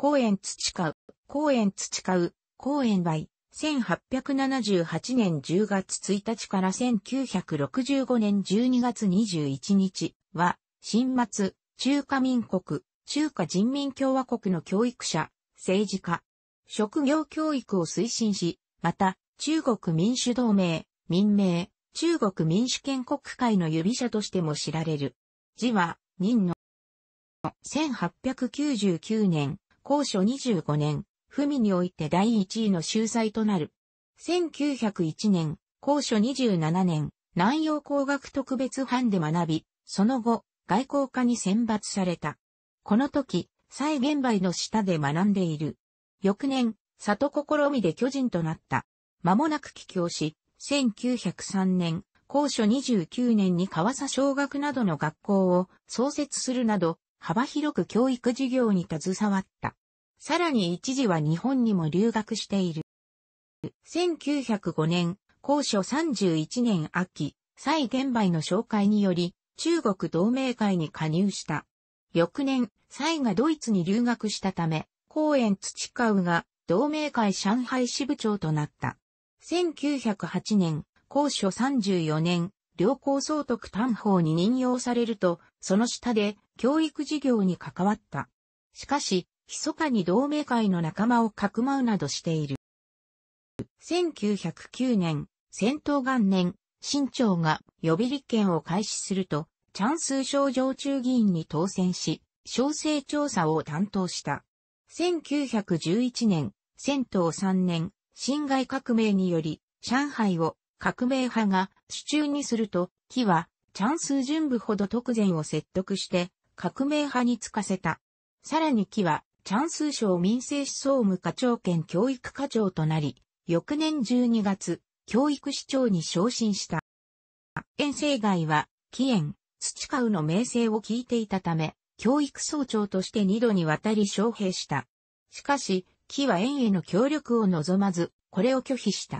公園培う、公園培う、公園は1878年10月1日から1965年12月21日は、新末、中華民国、中華人民共和国の教育者、政治家、職業教育を推進し、また、中国民主同盟、民名、中国民主権国会の指者としても知られる。字は、任の1899年、高所25年、文において第1位の秀才となる。1901年、高所27年、南洋工学特別班で学び、その後、外交科に選抜された。この時、蔡玄梅の下で学んでいる。翌年、里試みで巨人となった。間もなく帰郷し、1903年、高所29年に川佐小学などの学校を創設するなど、幅広く教育事業に携わった。さらに一時は日本にも留学している。1905年、高所31年秋、蔡元梅の紹介により、中国同盟会に加入した。翌年、蔡がドイツに留学したため、公園土川が同盟会上海支部長となった。1908年、高所34年、両校総督担保に任用されると、その下で教育事業に関わった。しかし、密かに同盟会の仲間をかくまうなどしている。1909年、戦闘元年、新朝が予備立憲を開始すると、チャンス省上中議員に当選し、小生調査を担当した。1911年、戦闘3年、侵害革命により、上海を革命派が手中にすると、木は、チャンス準部ほど特前を説得して、革命派に就かせた。さらに木は、チャンス省民政思想務課長兼教育課長となり、翌年12月、教育市長に昇進した。遠征外は、紀園、土川の名声を聞いていたため、教育総長として二度にわたり招聘した。しかし、木は園への協力を望まず、これを拒否した。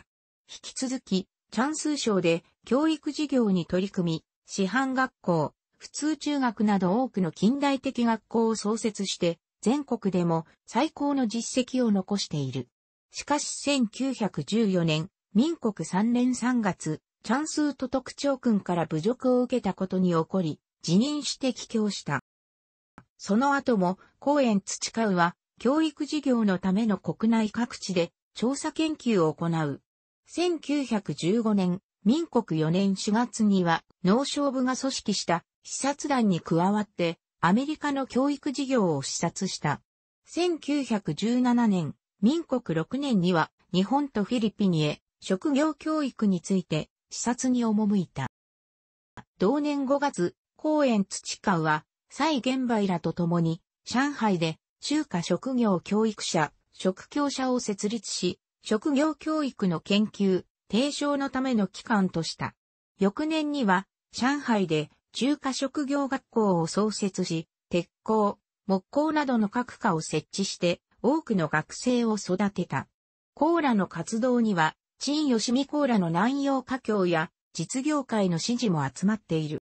引き続き、チャンス省で教育事業に取り組み、師範学校、普通中学など多くの近代的学校を創設して、全国でも最高の実績を残している。しかし1914年、民国3年3月、チャンスート特徴君から侮辱を受けたことに起こり、辞任して帰郷した。その後も、公園土川は、教育事業のための国内各地で調査研究を行う。1915年、民国4年4月には、農商部が組織した視察団に加わって、アメリカの教育事業を視察した。1917年、民国6年には、日本とフィリピンへ、職業教育について、視察に赴いた。同年5月、公園土川は、蔡玄梅らと共に、上海で、中華職業教育者、職教者を設立し、職業教育の研究、提唱のための機関とした。翌年には、上海で、中華職業学校を創設し、鉄工、木工などの各科を設置して多くの学生を育てた。コーラの活動には、陳義美コーラの南洋華僑や実業界の支持も集まっている。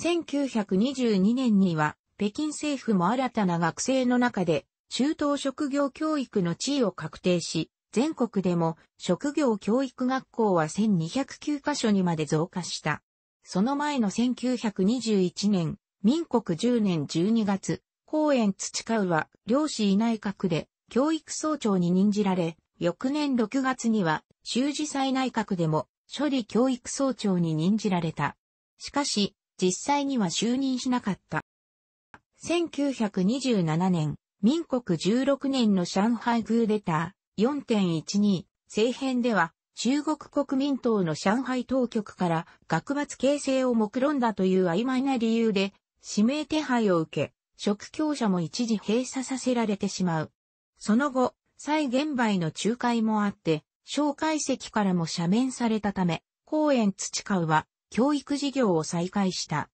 1922年には、北京政府も新たな学生の中で、中東職業教育の地位を確定し、全国でも職業教育学校は1209カ所にまで増加した。その前の1921年、民国10年12月、公園土川は、漁師内閣で、教育総長に任じられ、翌年6月には、修事祭内閣でも、処理教育総長に任じられた。しかし、実際には就任しなかった。1927年、民国16年の上海宮レター4.12、政変では、中国国民党の上海当局から学罰形成を目論んだという曖昧な理由で、指名手配を受け、職業者も一時閉鎖させられてしまう。その後、再現梅の仲介もあって、蒋介石からも赦免されたため、公園土川は教育事業を再開した。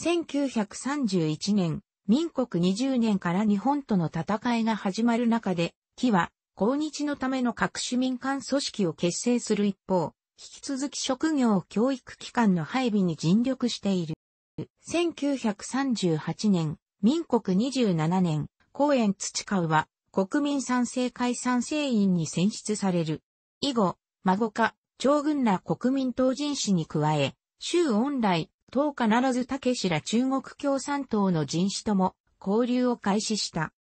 1931年、民国20年から日本との戦いが始まる中で、木は抗日のための各種民間組織を結成する一方、引き続き職業教育機関の配備に尽力している。1938年、民国27年、公園土川は国民賛成会賛成員に選出される。以後、孫か、長軍ら国民党人士に加え、周恩来、党必ず武氏ら中国共産党の人士とも交流を開始した。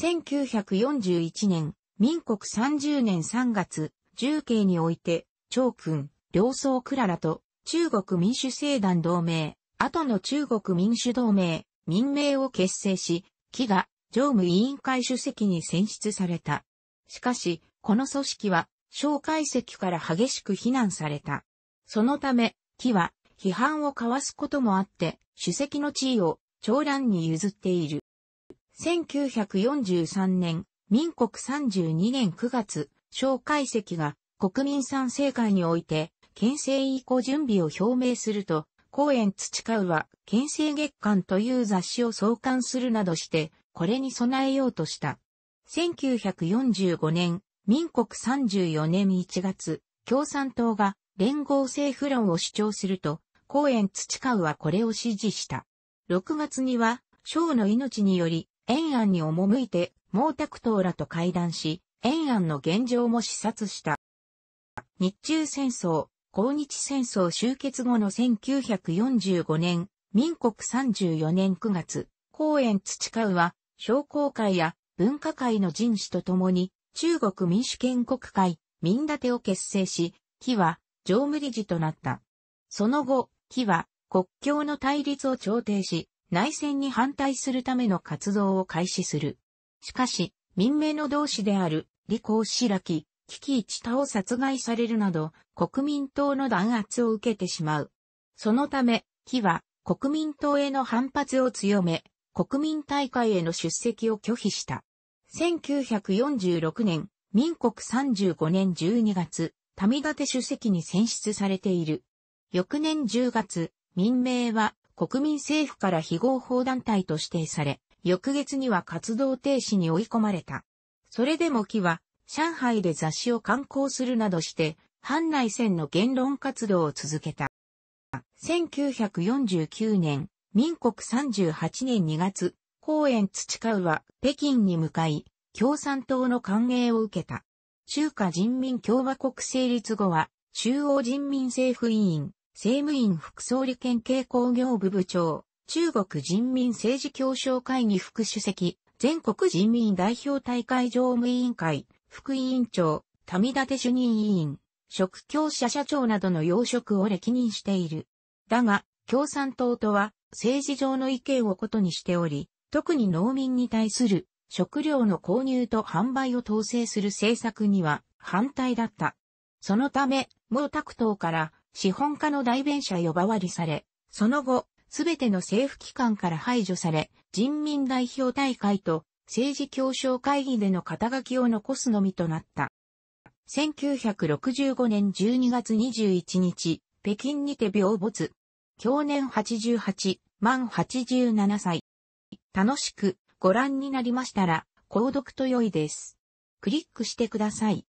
1941年、民国30年3月、重慶において、長君、両僧クララと、中国民主政団同盟、後の中国民主同盟、民名を結成し、木が常務委員会主席に選出された。しかし、この組織は、蒋介石から激しく非難された。そのため、木は批判を交わすこともあって、主席の地位を長蘭に譲っている。1943年、民国32年9月、蒋介石が国民参政会において、県政移行準備を表明すると、公園培うは、県政月間という雑誌を創刊するなどして、これに備えようとした。1945年、民国34年1月、共産党が連合政府論を主張すると、公園培うはこれを支持した。6月には、省の命により、延安に赴いて毛沢東らと会談し、延安の現状も視察した。日中戦争、抗日戦争終結後の1945年、民国34年9月、公園土川は、商工会や文化会の人士と共に、中国民主建国会、民立てを結成し、木は、常務理事となった。その後、木は、国境の対立を調停し、内戦に反対するための活動を開始する。しかし、民名の同志である李光白木、危機一太を殺害されるなど、国民党の弾圧を受けてしまう。そのため、木は国民党への反発を強め、国民大会への出席を拒否した。1946年、民国35年12月、民立主席に選出されている。翌年10月、民名は国民政府から非合法団体と指定され、翌月には活動停止に追い込まれた。それでも木は、上海で雑誌を刊行するなどして、反内戦の言論活動を続けた。1949年、民国38年2月、公園土川は北京に向かい、共産党の歓迎を受けた。中華人民共和国成立後は、中央人民政府委員、政務院副総理兼経工業部部長、中国人民政治協商会議副主席、全国人民代表大会常務委員会、副委員長、民立主任委員、職協社社長などの要職を歴任している。だが、共産党とは政治上の意見をことにしており、特に農民に対する食料の購入と販売を統制する政策には反対だった。そのため、毛沢東から資本家の代弁者呼ばわりされ、その後、すべての政府機関から排除され、人民代表大会と政治協商会議での肩書きを残すのみとなった。1965年12月21日、北京にて病没。去年88、満87歳。楽しくご覧になりましたら、購読と良いです。クリックしてください。